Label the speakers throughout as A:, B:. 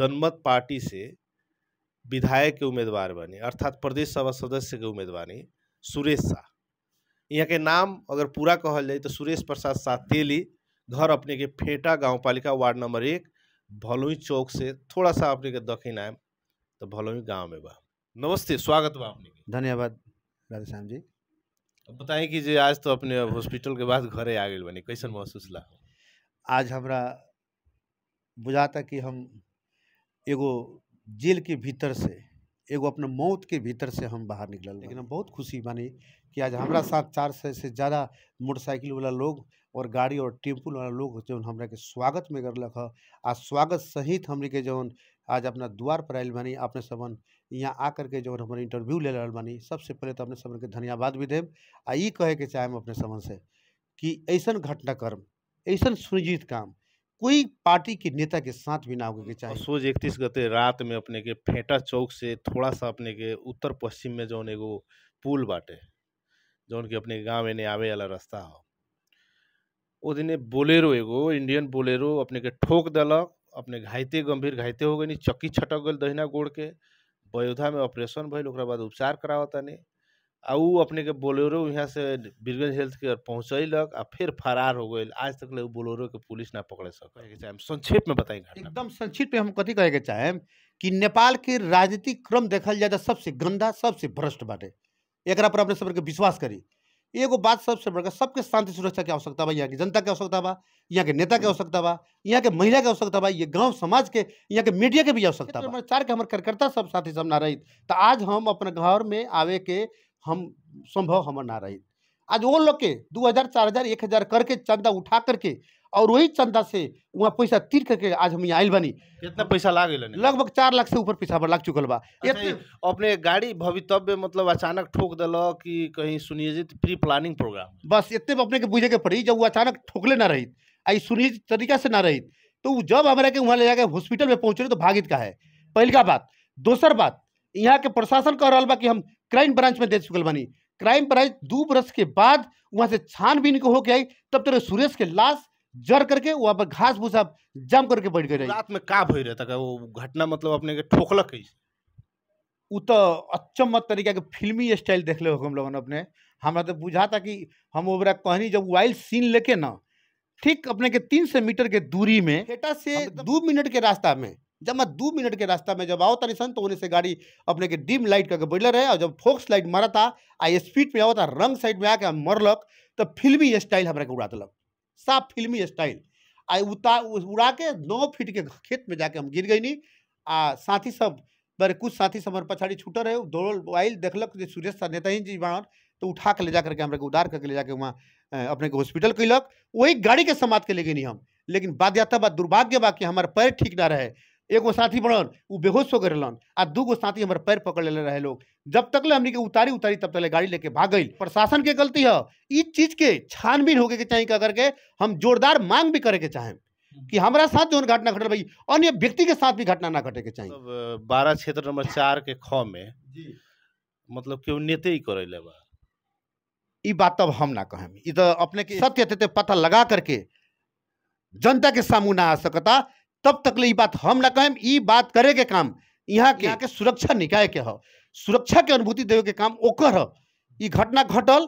A: जनमत पार्टी से विधायक के उम्मीदवार बने अर्थात प्रदेश सभा सदस्य के उम्मीदवार सुरेश शाह यहाँ के नाम अगर पूरा कहल जाए तो सुरेश प्रसाद शाह तेली घर अपने के फेटा गाँव पालिका वार्ड नंबर एक भलोई चौक से थोड़ा सा अपने के दक्षिण आए तो भलोई गाँव में बा नमस्ते स्वागत बा अपने धन्यवाद राधेश्याम जी अब बताएं कि जे आज तो अपने हॉस्पिटल के बाद घर आ गए बने कैसन महसूस ला
B: आज हमारा बुझाता कि हम एगो जेल के भीतर से एगो अपने मौत के भीतर से हम बाहर निकल लेकिन हम बहुत खुशी बनी कि आज हमारा साथ चार सौ से ज़्यादा मोटरसाइकिल वाला लोग और गाड़ी और टेम्पू वाला लोग जो हमारे के स्वागत में कर लख आ स्वागत सहित हमने के जौन आज अपना द्वार पर आयल बनी अपने सबन यहाँ आ करके जौन हमारे इंटरव्यू ले रहा बनी सबसे पहले तो अपने सबन के धन्यवाद भी देव आ कहे के चाहे अपने सबन से कि ऐसा घटनाक्रम ऐसा सुनिश्चित काम कोई पार्टी के नेता के साथ भी ना हो के चाहिए सोच
A: इकतीस गते रात में अपने के फेंटा चौक से थोड़ा सा अपने के उत्तर पश्चिम में जौन एगो पुल बाटे जौन के अपने गाँव एने आवे वाला रास्ता हो वो दिन बोलेरो एगो इंडियन बोलेरो अपने के ठोक दलक अपने घायते गंभीर घायते हो गई चक्की छटक गल दहिना गोड़ के बयोधा में ऑपरेशन भैल उपचार उपचार नहीं आ उ अपने के बोलेरो यहाँ से बीरगंज हेल्थ केयर पहुँचल आ फिर फरार हो गई आज तक ले बोलेरो के पुलिस ना पकड़े सके चाहे में बताई
B: एकदम संक्षिप्त में हम कथी कहे के चाहे कि नेपाल के राजनीतिक क्रम देखल जाए तो सबसे गंदा सबसे भ्रष्ट बाटे एक पर अपने सबके विश्वास करी एगो बात सबसे बड़का सबके शांति सुरक्षा के आवश्यकता बा यहाँ की जनता के आवश्यकता बा यहाँ के नेता के आवश्यकता बा यहाँ के महिला के आवश्यकता बा ये गांव समाज के यहाँ के मीडिया के भी आवश्यकता बा चार के हमारे कार्यकर्ता सब साथी सब ना रही तो आज हम अपने घर में आवे के हम संभव हम ना रही आज वो लोग के दो हज़ार चार हज़ार एक हज़ार करके चंदा उठा करके और वही चंदा से वहाँ पैसा तीर करके आज हम यहाँ आयल बनी कितना पैसा लाग लगभग चार लाख से ऊपर पैसा लग चुकल बा अच्छा,
A: अपने गाड़ी भवितव्य मतलब अचानक
B: ठोक दिल कि कहीं सुनियोजित प्री प्लानिंग प्रोग्राम बस इतने अपने के बुझे के पड़ी जब वो अचानक ठोकले ना रही आई सुनियोजित तरीका से ना रही तो जब हमारे के वहाँ ले जाकर हॉस्पिटल में पहुँचल तो भागित का है पहल का बात दोसर बात यहाँ के प्रशासन कह रहा बा कि हम क्राइम ब्रांच में दे चुकल बनी क्राइम ब्रांच दो बरस के बाद वहाँ से छानबीन को होके आई तब तेरे सुरेश के लाश जर करके वहाँ पर घास भूसा जम करके बैठ गए रात में का भय रहता का वो घटना मतलब अपने के ठोकलक उ तो अचम्मत तरीका के फिल्मी स्टाइल देख ले हम लोग अपने हमारा तो बुझा था कि हम ओबरा कहनी जब वाइल्ड सीन लेके ना ठीक अपने के तीन सौ मीटर के दूरी में बेटा से दो मिनट के रास्ता में जब मैं दो मिनट के रास्ता में जब आओ तनी सन तो उन्हें से गाड़ी अपने के डिम लाइट करके ब्लर है और जब फोक्स लाइट मारा था आ स्पीड में आवता रंग साइड में आके मरलक तो फिल्मी स्टाइल हमारे उड़ा दिलक साफ फिल्मी स्टाइल आ उड़ा के नौ फीट के खेत में जाके हम गिर गई आ साथी सब मेरे कुछ साथी सब हमारे पछाड़ी छूट रहे दौड़ल आयल देखलक सुरेश सर नेता जी बाहर तो उठा के ले जा करके हमारे उदार करके ले जाके वहाँ अपने के हॉस्पिटल कैलक वही गाड़ी के समाप्त के ले गई हम लेकिन बाद याता बात दुर्भाग्य बा कि हमारे पैर ठीक ना रहे एगो साथी बनल उ बेहोश हो गए आ दू गो साथी हमारे पैर पकड़ ले रहे लोग जब तक ले हमनी के उतारी उतारी तब तक ले गाड़ी लेके भाग गई प्रशासन के गलती है इस चीज के छानबीन होके के चाहिए अगर के हम जोरदार मांग भी करे के चाहे हम्म। कि हमारा साथ जो घटना घटल भाई अन्य व्यक्ति के साथ भी घटना ना घटे के चाहिए
A: मतलब, बारह क्षेत्र नंबर चार के ख
B: में
A: मतलब क्यों नेते
B: ही कर बात तब हम ना कहें तो अपने के सत्य तथ्य पता लगा करके जनता के सामू ना आ सकता तब तक ले बात हम ना कहें ई बात करे के काम यहाँ के यहाँ के सुरक्षा निकाय के है सुरक्षा के अनुभूति देवे के काम ओकर है घटना घटल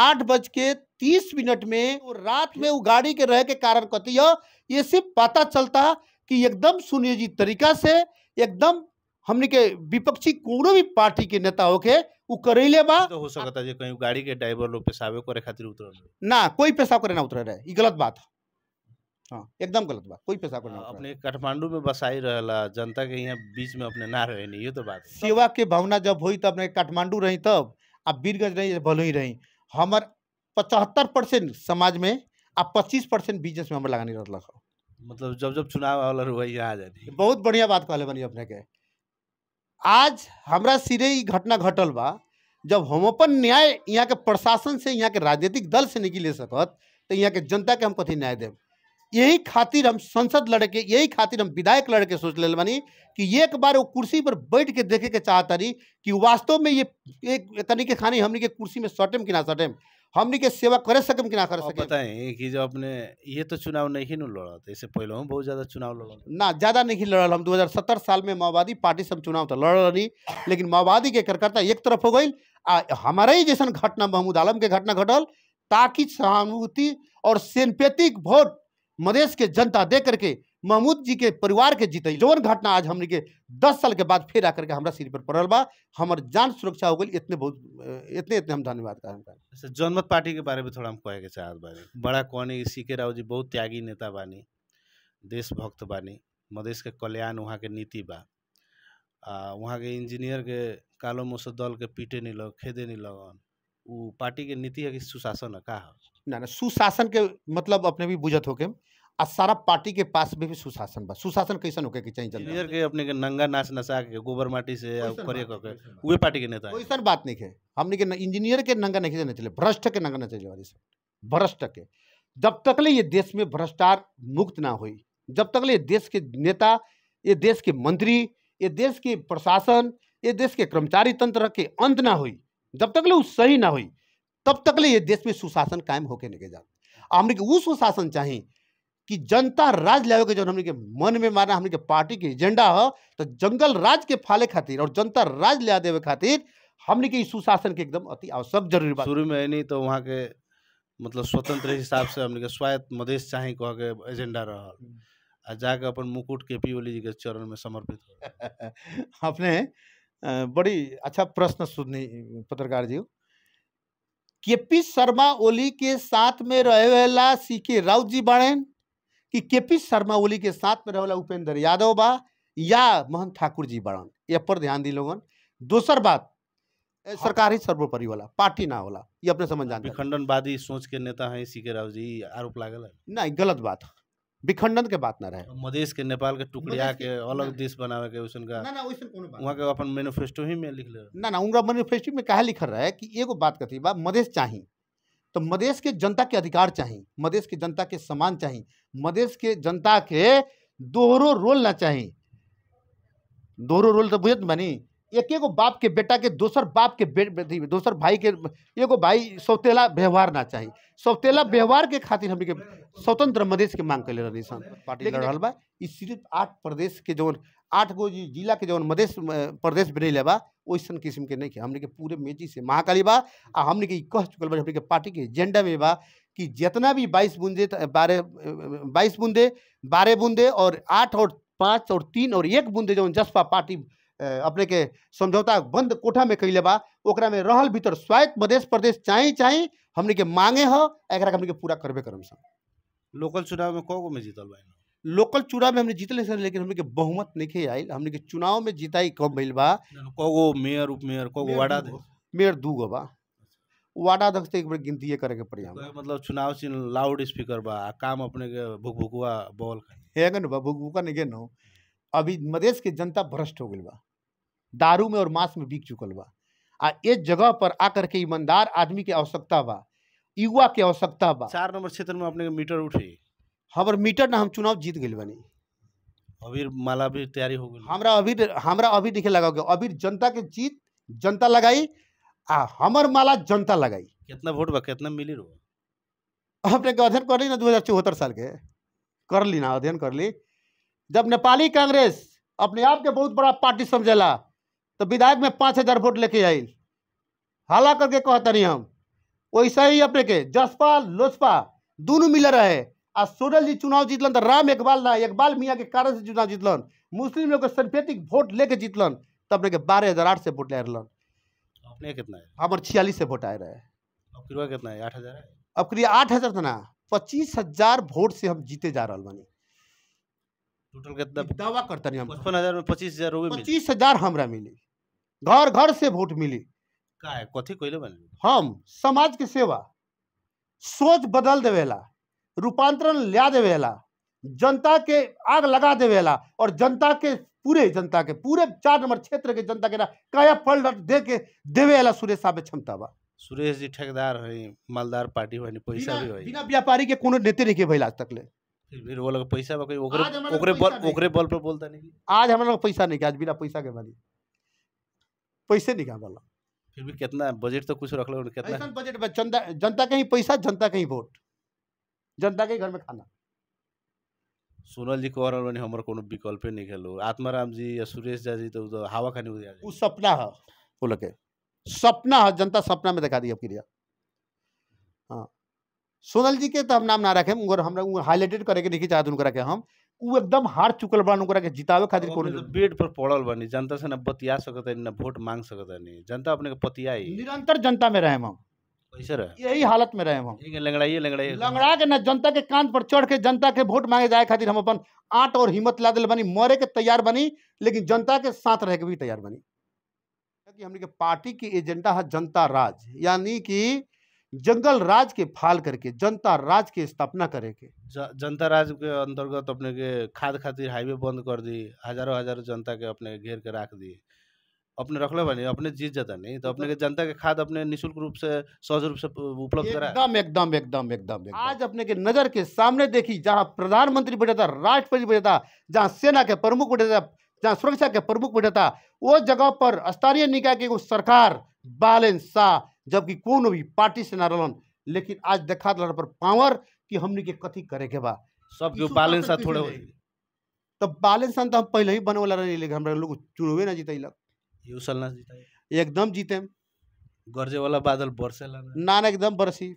B: आठ बज के तीस मिनट में और रात में वो गाड़ी के रह के कारण कहती है ये सिर्फ पता चलता कि एकदम सुनियोजित तरीका से एकदम हमने के विपक्षी कोनो भी पार्टी के नेता होके उ करैले बा
A: तो हो सकता है कहीं गाड़ी के ड्राइवर लोग पेशावे करे खातिर उतर
B: ना कोई पेशाब करे ना उतरे रहे ये गलत बात है हाँ। एकदम गलत बात कोई पैसा हाँ, को अपने
A: काठमांडू में बसाई रहला जनता के यहाँ बीच में अपने ना रहे नहीं ये तो बात
B: सेवा के भावना जब हुई तब अपने काठमांडू रही तब आप बीरगंज रही भलो ही रही हमार पचहत्तर परसेंट समाज में आ पच्चीस परसेंट बिजनेस में हमारे लगानी रहलक मतलब जब जब चुनाव आवल वही यहाँ आ जाती बहुत बढ़िया बात कहले बनी अपने के आज हमारा सिरे घटना घटल बा जब हम अपन न्याय यहाँ के प्रशासन से यहाँ के राजनीतिक दल से नहीं ले सकत तो यहाँ के जनता के हम कथी न्याय देव यही खातिर हम संसद लड़के यही खातिर हम विधायक लड़के सोच ले बनी कि एक बार वो कुर्सी पर बैठ के देखे के चाहतनी कि वास्तव में ये एक तरीके खानी हमने के कुर्सी में सटेम कि ना सटेम हमने के सेवा करे सकम कि ना कर सकम बताएं
A: कि जो अपने ये
B: तो चुनाव नहीं न लड़ा इससे पहले हम बहुत ज़्यादा चुनाव लड़ा ना ज़्यादा नहीं लड़ल हम दो साल में माओवादी पार्टी से चुनाव तो लड़ रही लेकिन माओवादी के कार्यकर्ता एक तरफ हो गई आ हमारे ही जैसा घटना महमूद आलम के घटना घटल ताकि सहानुभूति और सिंपेतिक वोट मदेश के जनता दे करके महमूद जी के परिवार के जीते जौन घटना आज हमने के दस साल के बाद फिर आकर के हमारा सिर पर पड़ल बा हमारे जान सुरक्षा हो गई इतने बहुत इतने इतने हम धन्यवाद कर अच्छा,
A: जनमत पार्टी के बारे में थोड़ा हम कहे के चाहत बानी बड़ा है सी के राव जी बहुत त्यागी नेता बानी देशभक्त बानी मदेश के कल्याण वहाँ के नीति बा आ, वहाँ के इंजीनियर के कालो मुसद दल के पीटे नहीं लग खेदे नहीं
B: लगन उ पार्टी के नीति है कि सुशासन है का ना ना सुशासन के मतलब अपने भी बुझत होके आ सारा पार्टी के पास भी, भी सुशासन बा सुशासन कैसन होके के चाहिए जल्दी
A: के अपने के नंगा नाच नसा के गोबर माटी से करे के उहे पार्टी के नेता कोईसन बात नहीं है
B: हमने के इंजीनियर के नंगा नहीं जाने चले भ्रष्ट के नंगा नहीं चले भ्रष्ट के जब तक ले ये देश में भ्रष्टाचार मुक्त ना हो जब तक ले देश के नेता ये देश के मंत्री ये देश के प्रशासन ये देश के कर्मचारी तंत्र के अंत ना हुई जब तक ले सही ना हुई तब तक ले ये देश में सुशासन कायम होके निकल जाता हमने के वो सुशासन चाहिए कि जनता राज लावे के जो हमने के मन में माना हमने के पार्टी के एजेंडा हो तो जंगल राज के फाले खातिर और जनता राज लिया देवे खातिर हमने के सुशासन के एकदम अति आवश्यक जरूरी बात शुरू
A: में नहीं तो वहाँ के मतलब स्वतंत्र हिसाब से हमने के स्वायत्त मदेश चाहे कह के एजेंडा रहा हम्म। आ जाकर अपन मुकुट के पी ओली जी के चरण में
B: समर्पित अपने बड़ी अच्छा प्रश्न सुननी पत्रकार जी के पी शर्मा ओली के साथ में रह वाला सी के राउत जी बड़े कि के पी शर्मा ओली के साथ में वाला उपेंद्र यादव बा या मोहन ठाकुर जी बड़न ये पर ध्यान दी लोगन दूसर बात हाँ। सरकार ही सर्वोपरि वाला पार्टी ना होला
A: ये अपने समझ जानते खंडनवादी सोच के नेता हैं सी के राव जी आरोप लागल
B: है नहीं गलत बात विखंडन के बात ना रहे तो
A: मधेश के नेपाल के टुकड़िया के अलग देश बनावे के उसन का ना ना वैसन कोनो बात वहां के अपन मैनिफेस्टो ही में लिख ले
B: ना ना उनका मैनिफेस्टो में कहा लिख रहा है कि एगो बात कथी बा मधेश चाही तो मधेश के जनता के अधिकार चाही मधेश के जनता के समान चाही मधेश के जनता के दोहरो रोल ना चाही दोहरो रोल तो बुझत बनी एक एगो बाप के बेटा के दोसर बाप के दोसर भाई के एगो भाई सौतेला व्यवहार ना चाहिए सौतेला व्यवहार के खातिर हमने के स्वतंत्र मधेश के मांग कैले रहनी सन पार्टी लड़ रहा बा सिर्फ आठ प्रदेश के जो आठ गो जिला के जौन मधेश प्रदेश बनैले बा वैसन किस्म के नहीं हमने के पूरे मेजी से महाकाली बा आ हमने के कह चुकल बा हमने के पार्टी के एजेंडा में बा कि जितना भी बाईस बूंदे बारह बाईस बूंदे बारह बूंदे और आठ और पाँच और तीन और एक बूंदे जो जसपा पार्टी अपने के समझौता बंद कोठा में कैले बा ओकरा में रहल भीतर स्वायत्त मधेश प्रदेश चाहे चाहे हमने के मांगे ह एक हमने के पूरा करबे करम सब लोकल चुनाव में कौ में जीतल बा लोकल चुनाव में हमने जीतले सर लेकिन हमने के बहुमत नहीं खे आयल हमने के चुनाव में जीताई कब भइल बा कौगो मेयर उप मेयर कौगो वार्डा मेयर दू गो बा वाडा अध्यक्ष एक बार गिनती करे के पड़ी मतलब चुनाव चिन्ह लाउड स्पीकर बा काम अपने के भुकभुकुआ बॉल है बा भुकभुका नहीं गेनो अभी मधेश के जनता भ्रष्ट हो गई बा दारू में और मांस में बिक चुकल बा आ इस जगह पर आकर के ईमानदार आदमी के आवश्यकता बा युवा के आवश्यकता बा चार नंबर क्षेत्र में अपने मीटर उठे हमारे मीटर ना हम चुनाव जीत गए बनी अभी माला भी तैयारी हो गई हमारा अभी हमारा अभी देखे लगा गया अभी जनता के जीत जनता लगाई आ हमार माला जनता लगाई कितना वोट बा कितना मिली रो अपने के अध्ययन कर ली ना दो हजार चौहत्तर साल के कर ली ना अध्ययन कर ली जब नेपाली कांग्रेस अपने आप के बहुत बड़ा पार्टी समझेला तो विधायक में पाँच हजार वोट लेके आई हाला करके कहते कहतनी हम वैसा ही अपने के जसपा लोजपा दोनों मिल रहे आ सोनल जी चुनाव जीतलन तो राम इकबाल ना इकबाल मियाँ के कारण से चुनाव जीतलन मुस्लिम लोग के सल्फेटिक वोट लेके जीतलन तो अपने के बारह हजार आठ से वोट ले रहा अपने कितना है हमारे छियालीस से वोट आए रहे
A: अब कितना है आठ हजार
B: अब करिए आठ हजार था तो ना पच्चीस हजार वोट से हम जीते जा रहा बनी
A: टोटल कितना दावा करता नहीं हम पचपन हजार
B: में पच्चीस हजार पच्चीस हजार हमारा मिली घर घर से वोट मिली
A: कथी कोइले बने
B: हम समाज के सेवा सोच बदल देवेला रूपांतरण ला देवेला जनता के आग लगा देवेला और जनता के पूरे जनता के पूरे चार नंबर क्षेत्र के जनता के ना काया फल दे के देवेला सुरेश साहब क्षमता बा
A: सुरेश जी ठेकेदार है मालदार पार्टी होई पैसा भी होई बिना
B: व्यापारी के कोनो नेते नहीं के भइल आज तक ले
A: फिर वो लोग पैसा बा कोई ओकरे ओकरे बल ओकरे बल पे बोलता नहीं
B: आज हमरा लोग पैसा नहीं के आज बिना पैसा के बानी पैसे निकावल
A: फिर भी कितना बजट तो कुछ रख लो कितना
B: बजट जनता जनता के ही पैसा जनता के ही वोट जनता के घर में खाना
A: सोनल जी कह और उन्होंने हमारा विकल्प नहीं खेलो आत्माराम
B: जी या सुरेश जी तो, तो हवा खाने को वो सपना है बोल के सपना है जनता सपना में दिखा दी अब क्रिया हाँ सोनल जी के तो हम नाम ना रखे मगर हमरा हाईलाइटेड करे के देखी चाहते हम उ एकदम हार चुकल बान ओकरा के जितावे खातिर कोनो तो
A: बेड पर पड़ल बनी जनता से न बतिया सकत न वोट मांग सकत नहीं जनता अपने के पतियाई निरंतर
B: जनता में रहे हम कैसे रहे यही हालत में रहे हम
A: लंगड़ाइए लंगड़ाइए लंगड़ा
B: के ना जनता के कान पर चढ़ के जनता के वोट मांगे जाए खातिर हम अपन आट और हिम्मत ला दिल बनी मरे के तैयार बनी लेकिन जनता के साथ रह के भी तैयार बनी कि हमने के पार्टी की एजेंडा है जनता राज यानी कि जंगल राज के फाल करके जनता राज के स्थापना करेंगे
A: जनता राज के अंतर्गत अपने के खाद खातिर हाईवे बंद कर दी हजारों हजारों जनता के अपने घेर के रख दी अपने रख रखले बनी अपने जीत जाता नहीं तो अपने के जनता के खाद अपने
B: निशुल्क रूप से सहज रूप से उपलब्ध करा एकदम एकदम एकदम एकदम आज अपने के नजर के सामने देखी जहाँ प्रधानमंत्री बैठा था राष्ट्रपति बैठा था जहाँ सेना के प्रमुख बैठा था जहाँ सुरक्षा के प्रमुख बैठा था वो जगह पर स्थानीय निकाय की सरकार बालन शाह जबकि कोनो भी पार्टी से ना रहन लेकिन आज देखा दिला पर पावर कि हमने के कथी करे के बा सब जो बैलेंस है थोड़े होई तो बैलेंस तो हम पहले ही बनवला रहे लेकिन हमारे लोग चुनावे ना जीते लग यूसल ना जीते एकदम जीते
A: गरजे वाला बादल बरसे
B: ना ना एकदम बरसी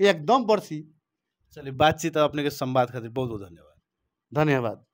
B: एकदम बरसी
A: चलिए बातचीत अपने के संवाद खातिर बहुत बहुत धन्यवाद धन्यवाद